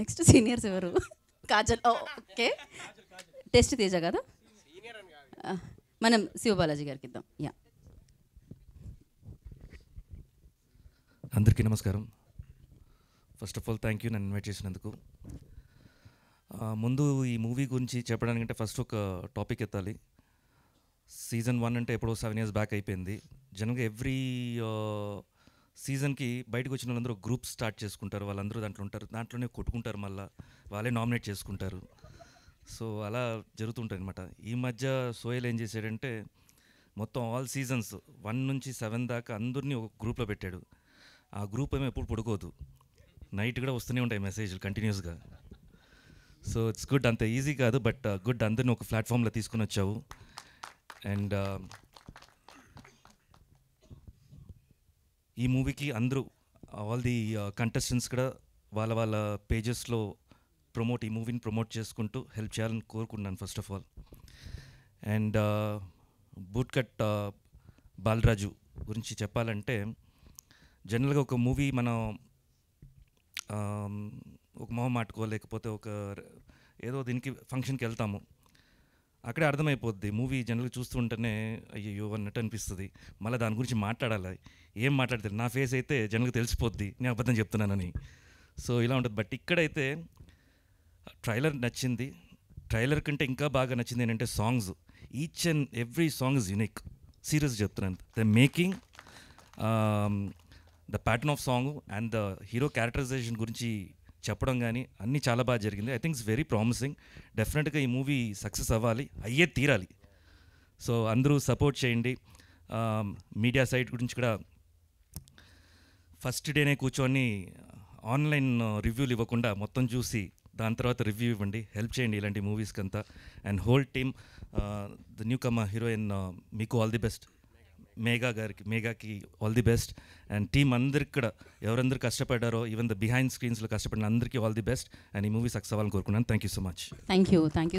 next seniors ఎవరు Kajal okay test Teja కదా మనం శివబాలాజీ గారికి ఇద్దాం యా అందరికీ నమస్కారం first of all thank you నన్ను ఇన్వైట్ చేసినందుకు ముందు ఈ మూవీ గురించి చెప్పడానికంటే ఫస్ట్ ఒక టాపిక్ ఎత్తాలి సీజన్ వన్ అంటే ఎప్పుడో సెవెన్ ఇయర్స్ బ్యాక్ అయిపోయింది జనరల్గా ఎవ్రీ సీజన్కి బయటకు వచ్చిన వాళ్ళందరూ గ్రూప్ స్టార్ట్ చేసుకుంటారు వాళ్ళందరూ దాంట్లో ఉంటారు దాంట్లోనే కొట్టుకుంటారు మళ్ళీ వాళ్ళే నామినేట్ చేసుకుంటారు సో అలా జరుగుతుంటాయి అనమాట ఈ మధ్య సోయల్ ఏం చేశాడంటే మొత్తం ఆల్ సీజన్స్ వన్ నుంచి సెవెన్ దాకా అందరినీ ఒక గ్రూప్లో పెట్టాడు ఆ గ్రూప్ ఏమో ఎప్పుడు పడుకోదు నైట్ కూడా వస్తూనే ఉంటాయి మెసేజ్లు కంటిన్యూస్గా సో ఇట్స్ గుడ్ అంత ఈజీ కాదు బట్ గుడ్ అందరిని ఒక ప్లాట్ఫామ్లో తీసుకుని వచ్చావు అండ్ ఈ మూవీకి అందరూ ఆల్ ది కంటెస్టెంట్స్ కూడా వాళ్ళ వాళ్ళ పేజెస్లో ప్రమోట్ ఈ మూవీని ప్రమోట్ చేసుకుంటూ హెల్ప్ చేయాలని కోరుకుంటున్నాను first of all and bootcut cut Balaraju గురించి చెప్పాలంటే జనరల్గా ఒక మూవీ మనం ఒక మొహమాటకో లేకపోతే ఒక ఏదో దీనికి ఫంక్షన్కి వెళ్తాము అక్కడే అర్థమైపోద్ది మూవీ జనరల్ చూస్తుంటేనే అయ్యో అన్నట్టు అనిపిస్తుంది మళ్ళీ దాని గురించి మాట్లాడాలి ఏం మాట్లాడతారు నా ఫేస్ అయితే జనరల్గా తెలిసిపోద్ది నేను అబద్ధం చెప్తున్నానని సో ఇలా ఉంటుంది బట్ ఇక్కడైతే ట్రైలర్ నచ్చింది ట్రైలర్ కంటే ఇంకా బాగా నచ్చింది ఏంటంటే songs each and every song is unique serious చెప్తున్నాను the making the pattern of song and the hero characterization గురించి చెప్పడం కానీ అన్నీ చాలా బాగా జరిగింది I think it's very promising డెఫినెట్గా ఈ మూవీ సక్సెస్ అవ్వాలి అయ్యే తీరాలి సో అందరూ సపోర్ట్ చేయండి మీడియా సైట్ గురించి కూడా ఫస్ట్ డేనే కూర్చొని ఆన్లైన్ రివ్యూలు ఇవ్వకుండా మొత్తం చూసి దాని తర్వాత రివ్యూ ఇవ్వండి హెల్ప్ చేయండి ఇలాంటి మూవీస్కి అంతా and whole team the new come heroine మీకు ఆల్ ది బెస్ట్ మేఘా గారికి మేఘాకి all the best and team అందరికి ఇక్కడ ఎవరందరు కష్టపడ్డారో ఈవెన్ ద బిహైండ్ స్క్రీన్స్లో కష్టపడిన అందరికీ ఆల్ ది బెస్ట్ అండ్ ఈ మూవీ సక్సెస్ అవ్వాలని కోరుకున్నాను thank you so much thank you thank you